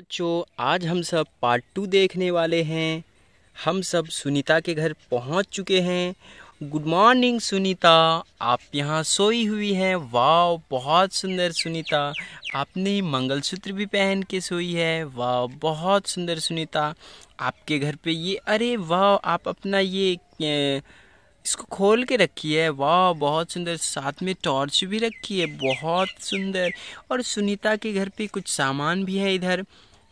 बच्चों आज हम सब पार्ट टू देखने वाले हैं हम सब सुनीता के घर पहुंच चुके हैं गुड मॉर्निंग सुनीता आप यहाँ सोई हुई हैं वाह बहुत सुंदर सुनीता आपने मंगलसूत्र भी पहन के सोई है वाह बहुत सुंदर सुनीता आपके घर पे ये अरे वाह आप अपना ये इसको खोल के रखी है वाह बहुत सुंदर साथ में टॉर्च भी रखी है बहुत सुंदर और सुनीता के घर पे कुछ सामान भी है इधर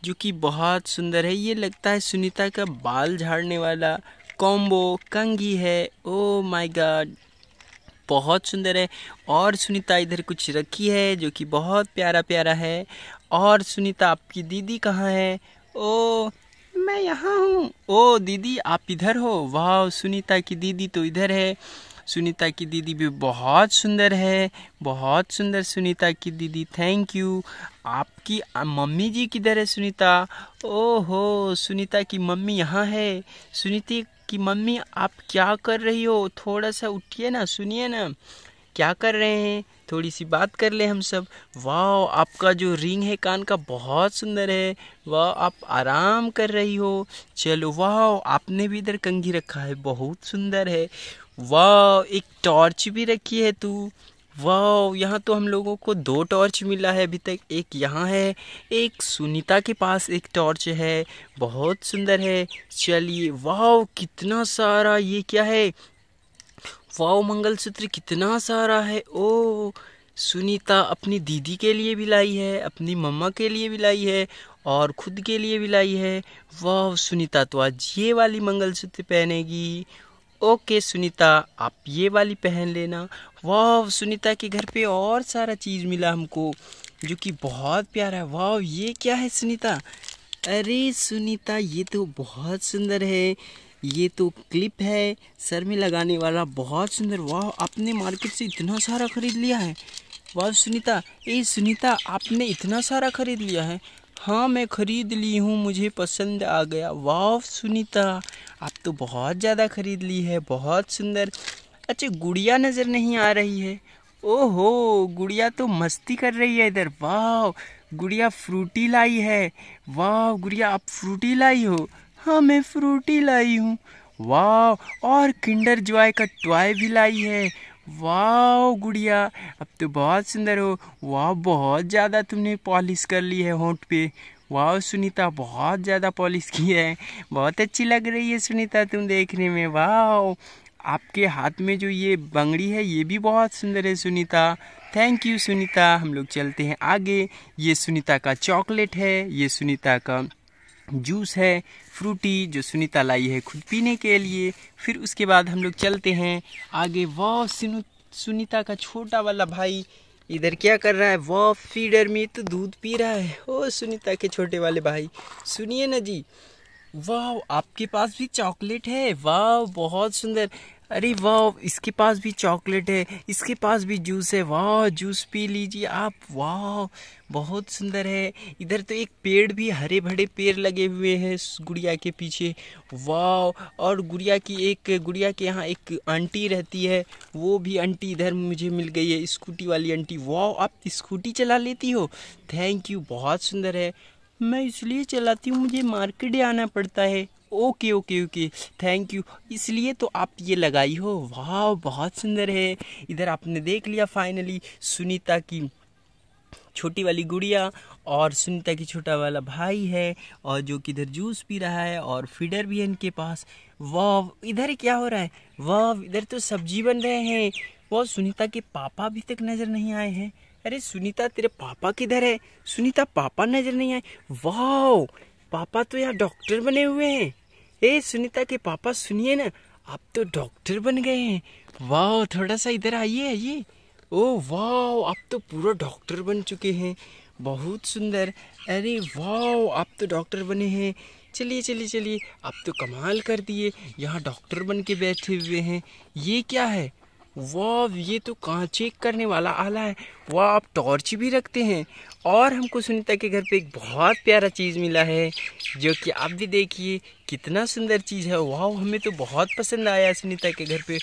जो कि बहुत सुंदर है ये लगता है सुनीता का बाल झाड़ने वाला कॉम्बो कंगी है ओ माय गॉड बहुत सुंदर है और सुनीता इधर कुछ रखी है जो कि बहुत प्यारा प्यारा है और सुनीता आपकी दीदी कहाँ है ओ oh, मैं यहाँ हूँ ओ oh, दीदी आप इधर हो वाह सुनीता की दीदी तो इधर है सुनीता की दीदी भी बहुत सुंदर है बहुत सुंदर सुनीता की दीदी थैंक यू आपकी मम्मी जी किधर है सुनीता ओहो सुनीता की मम्मी यहाँ है सुनीति की मम्मी आप क्या कर रही हो थोड़ा सा उठिए ना सुनिए ना क्या कर रहे हैं थोड़ी सी बात कर ले हम सब वाह आपका जो रिंग है कान का बहुत सुंदर है वाह आप आराम कर रही हो चलो वाह आपने भी इधर कंघी रखा है बहुत सुंदर है वाह एक टॉर्च भी रखी है तू वाह यहाँ तो हम लोगों को दो टॉर्च मिला है अभी तक एक यहाँ है एक सुनीता के पास एक टॉर्च है बहुत सुंदर है चलिए वाह कितना सारा ये क्या है वाह मंगलसूत्र कितना सारा है ओ सुनीता अपनी दीदी के लिए भी लाई है अपनी मम्मा के लिए भी लाई है और खुद के लिए भी लाई है वाह सुनीता तो आज ये वाली मंगलसूत्र पहनेगी ओके सुनीता आप ये वाली पहन लेना वाह सुनीता के घर पे और सारा चीज़ मिला हमको जो कि बहुत प्यारा है वाह ये क्या है सुनीता अरे सुनीता ये तो बहुत सुंदर है ये तो क्लिप है सर में लगाने वाला बहुत सुंदर वाह आपने मार्केट से इतना सारा ख़रीद लिया है वाह सुनीता ए सुनीता आपने इतना सारा ख़रीद लिया है हाँ मैं ख़रीद ली हूँ मुझे पसंद आ गया वाह सुनीता आप तो बहुत ज़्यादा ख़रीद ली है बहुत सुंदर अच्छा गुड़िया नज़र नहीं आ रही है ओहो गुड़िया तो मस्ती कर रही है इधर वाह गुड़िया फ्रूटी लाई है वाह गुड़िया आप फ्रूटी लाई हो हाँ मैं फ्रूटी लाई हूँ वाह और किंडर जॉय का टॉय भी लाई है वाह गुड़िया अब तो बहुत सुंदर हो वाह बहुत ज़्यादा तुमने पॉलिश कर ली है होंठ पे वाह सुनीता बहुत ज़्यादा पॉलिश की है बहुत अच्छी लग रही है सुनीता तुम देखने में वाह आपके हाथ में जो ये बंगड़ी है ये भी बहुत सुंदर है सुनीता थैंक यू सुनीता हम लोग चलते हैं आगे ये सुनीता का चॉकलेट है ये सुनीता का जूस है फ्रूटी जो सुनीता लाई है खुद पीने के लिए फिर उसके बाद हम लोग चलते हैं आगे वाह सुनु सुनीता का छोटा वाला भाई इधर क्या कर रहा है वाह फीडर में तो दूध पी रहा है ओ सुनीता के छोटे वाले भाई सुनिए ना जी वाह आपके पास भी चॉकलेट है वाह बहुत सुंदर अरे वाह इसके पास भी चॉकलेट है इसके पास भी जूस है वाह जूस पी लीजिए आप वाह बहुत सुंदर है इधर तो एक पेड़ भी हरे भरे पेड़ लगे हुए हैं गुड़िया के पीछे वाह और गुड़िया की एक गुड़िया के यहाँ एक आंटी रहती है वो भी आंटी इधर मुझे मिल गई है स्कूटी वाली आंटी वाह आप स्कूटी चला लेती हो थैंक यू बहुत सुंदर है मैं इसलिए चलाती हूँ मुझे मार्केट आना पड़ता है okay okay okay thank you इसलिए तो आप ये लगाई हो वाह बहुत सुंदर है इधर आपने देख लिया फाइनली सुनीता की छोटी वाली गुड़िया और सुनीता की छोटा वाला भाई है और जो कि इधर जूस पी रहा है और फीडर भी है इनके पास वाह इधर क्या हो रहा है वाह इधर तो सब्जी बन रहे हैं वह सुनीता के पापा अभी तक नज़र नहीं आए हैं अरे सुनीता तेरे पापा किधर है सुनीता पापा नज़र नहीं आए वाह पापा तो यार डॉक्टर बने हुए हैं ए सुनीता के पापा सुनिए ना आप तो डॉक्टर बन गए हैं वाह थोड़ा सा इधर आइए आइए ओ वाह आप तो पूरा डॉक्टर बन चुके हैं बहुत सुंदर अरे वाह आप तो डॉक्टर बने हैं चलिए चलिए चलिए आप तो कमाल कर दिए यहाँ डॉक्टर बन के बैठे हुए हैं ये क्या है वाह ये तो कहाँ चेक करने वाला आला है वह आप टॉर्च भी रखते हैं और हमको सुनीता के घर पे एक बहुत प्यारा चीज़ मिला है जो कि आप भी देखिए कितना सुंदर चीज़ है वाह हमें तो बहुत पसंद आया सुनीता के घर पे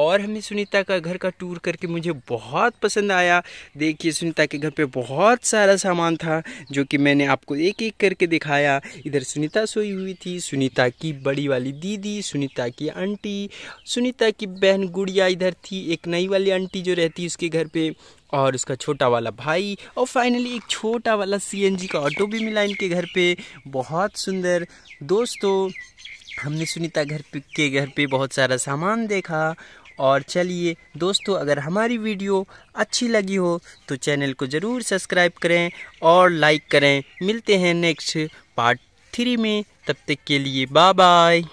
और हमें सुनीता का घर का टूर करके मुझे बहुत पसंद आया देखिए सुनीता के घर पे बहुत सारा सामान था जो कि मैंने आपको एक एक करके दिखाया इधर सुनीता सोई हुई थी सुनीता की बड़ी वाली दीदी सुनीता की आंटी सुनीता की बहन गुड़िया इधर थी एक नई वाली आंटी जो रहती उसके घर पर और उसका छोटा वाला भाई और फाइनली एक छोटा वाला सीएनजी का ऑटो भी मिला इनके घर पे बहुत सुंदर दोस्तों हमने सुनीता घर के घर पे बहुत सारा सामान देखा और चलिए दोस्तों अगर हमारी वीडियो अच्छी लगी हो तो चैनल को ज़रूर सब्सक्राइब करें और लाइक करें मिलते हैं नेक्स्ट पार्ट थ्री में तब तक के लिए बाय बाय